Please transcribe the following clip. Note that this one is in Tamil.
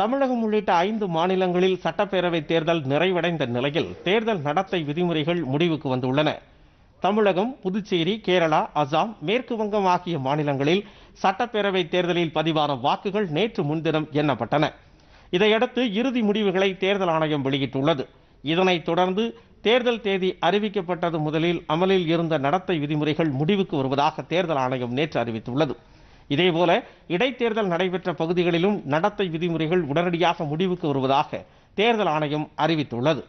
தமிழகம் உள்ளிட்ட ஐந்து மாநிலங்களில் சட்டப்பேரவைத் தேர்தல் நிறைவடைந்த நிலையில் தேர்தல் நடத்தை விதிமுறைகள் முடிவுக்கு வந்துள்ளன தமிழகம் புதுச்சேரி கேரளா அசாம் மேற்கு வங்கம் ஆகிய மாநிலங்களில் சட்டப்பேரவை தேர்தலில் பதிவான வாக்குகள் நேற்று முன்தினம் எண்ணப்பட்டன இதையடுத்து இறுதி முடிவுகளை தேர்தல் ஆணையம் வெளியிட்டுள்ளது இதனைத் தொடர்ந்து தேர்தல் தேதி அறிவிக்கப்பட்டது முதலில் அமலில் இருந்த நடத்தை விதிமுறைகள் முடிவுக்கு வருவதாக தேர்தல் ஆணையம் நேற்று அறிவித்துள்ளது இதேபோல இடைத்தேர்தல் நடைபெற்ற பகுதிகளிலும் நடத்தை விதிமுறைகள் உடனடியாக முடிவுக்கு வருவதாக தேர்தல் ஆணையம் அறிவித்துள்ளது